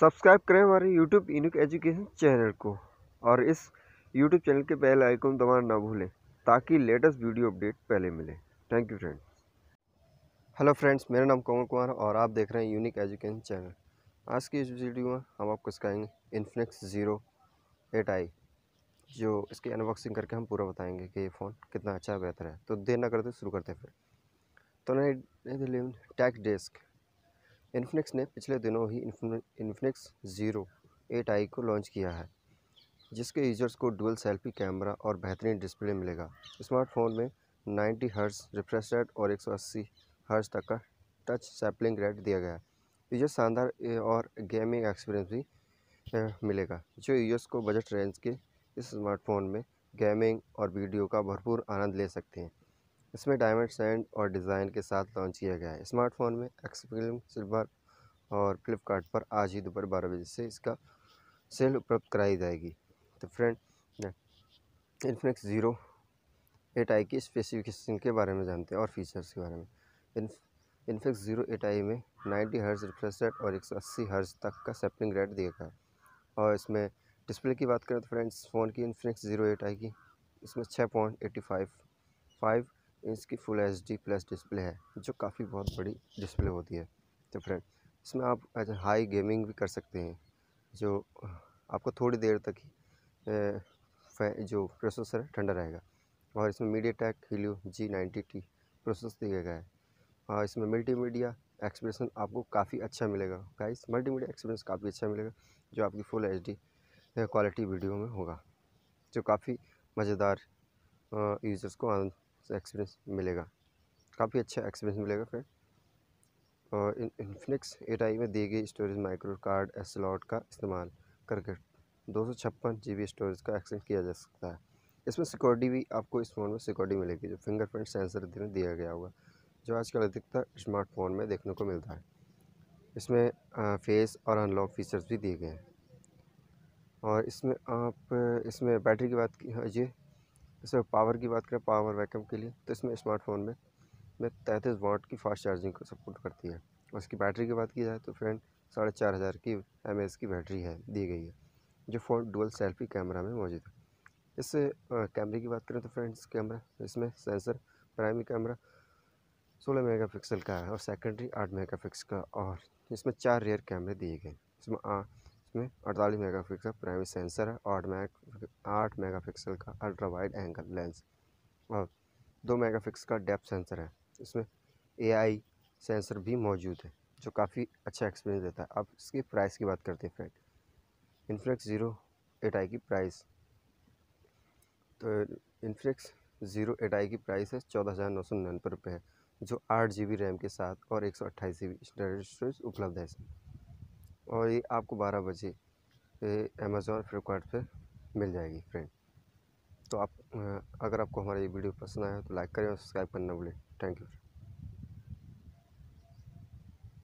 subscribe करें हमारे YouTube इनुक education channel को और इस यूट्यूब चैनल के बेल आइकन दबाना ना भूलें ताकि लेटेस्ट वीडियो अपडेट पहले मिले thank you friends hello friends मेरा नाम कमल कुमार और आप देख रहे हैं यूनिक एजुकेशन चैनल आज की इस वीडियो में हम आपको सिखाएंगे इन्फिनिक्स ज़ीरो एट आई जो इसकी अनबॉक्सिंग करके हम पूरा बताएंगे कि ये फ़ोन कितना अच्छा बेहतर है तो देर ना करते शुरू करते फिर तो नहीं टैक्स डेस्क इन्फिनिक्स ने पिछले दिनों ही इन्फिनिक्स ज़ीरो एट आई को लॉन्च किया है जिसके यूज़र्स को डुअल सेल्फी कैमरा और बेहतरीन डिस्प्ले मिलेगा स्मार्टफोन में 90 हर्ट्स रिफ्रेश रेट और 180 हर्ट्स तक का टच सैपलिंग रेट दिया गया है यूजर्स शानदार और गेमिंग एक्सपीरियंस भी मिलेगा जो यूजर्स को बजट रेंज के इस स्मार्टफोन में गेमिंग और वीडियो का भरपूर आनंद ले सकते हैं इसमें डायमंड सैंड और डिज़ाइन के साथ लॉन्च किया गया है स्मार्टफोन में एक्स फिल्म सिल्वर और फ्लिपकार्ट पर आज ही दोपहर बारह बजे से इसका सेल उपलब्ध कराई जाएगी तो friend Infinix zero eight I की स्पेसिफिकेशन के बारे में जानते हैं और फीचर्स के बारे में इन्फिनिक्स ज़ीरो एट आई में नाइन्टी हर्ज रिफ्रेश रेट और एक सौ अस्सी हर्ज तक का सैपलिंग रेट देगा और इसमें डिस्प्ले की बात करें तो फ्रेंड्स फ़ोन की इन्फिनिक्स ज़ीरो एट आई की इसमें छः पॉइंट एट्टी फाइव फाइव इसकी full H D plus display है जो काफ़ी बहुत बड़ी डिस्प्ले होती है तो फ्रेंड इसमें आप एज हाई गेमिंग भी कर सकते हैं जो आपको थोड़ी देर तक ही जो प्रोसेसर है ठंडा रहेगा और इसमें MediaTek Helio G ninety T process दिया गया है और इसमें मल्टीमीडिया एक्सप्रेशन आपको काफ़ी अच्छा मिलेगा गाइस मल्टीमीडिया एक्सप्रेशन काफ़ी अच्छा मिलेगा जो आपकी फुल एच क्वालिटी वीडियो में होगा जो काफ़ी मज़ेदार यूज़र्स को आनंद एक्सपीरियंस मिलेगा काफ़ी अच्छा एक्सपीरियंस मिलेगा फिर और इन्फिनिक्स एट आई में दी गई storage micro card slot का इस्तेमाल करके दो सौ छप्पन जी बी स्टोरेज का एक्सेस किया जा सकता है इसमें सिक्योरिटी भी आपको इस फ़ोन में सिक्योरिटी मिलेगी जो फिंगरप्रिंट सेंसर दिया गया होगा जो आजकल अधिकतर स्मार्टफोन में देखने को मिलता है इसमें फेस और अनलॉक फीचर्स भी दिए गए हैं और इसमें आप इसमें बैटरी की बात की हाँ जी इसमें पावर की बात करें पावर बैकअप के लिए तो इसमें स्मार्टफोन में में तैंतीस वाट की फास्ट चार्जिंग को सपोर्ट करती है और इसकी बैटरी की बात की जाए तो फ्रेंड साढ़े चार हज़ार की एम की बैटरी है दी गई है जो फ़ोन डुअल सेल्फी कैमरा में मौजूद है इस कैमरे की बात करें तो फ्रेंड्स कैमरा इसमें सेंसर प्राइमरी कैमरा सोलह मेगा का है और सेकेंडरी आठ मेगा का और इसमें चार रेयर कैमरे दिए गए इसमें आ इसमें अड़तालीस मेगा पिक्सल प्राइमरी सेंसर है आठ मैक आठ पिक्सल का अल्ट्रा वाइड एंगल लेंस और दो पिक्सल का डेप्थ सेंसर है इसमें आई सेंसर भी मौजूद है जो काफ़ी अच्छा एक्सपीरियंस देता है अब इसकी प्राइस की बात करते हैं friend Infinix zero eight I की प्राइस तो इन्फ्लेक्स ज़ीरो एट आई की प्राइस है चौदह हज़ार नौ सौ निन्यानवे रुपये है जो आठ जी बी रैम के साथ और एक सौ अट्ठाईस जी बी स्टोरेज स्टोरेज उपलब्ध है और ये आपको बारह बजे अमेज़ोन फ्लिपकार्ट मिल जाएगी फ्रेंड तो आप अगर आपको हमारा ये वीडियो पसंद आया तो लाइक करें और सब्सक्राइब करना भूलें थैंक यू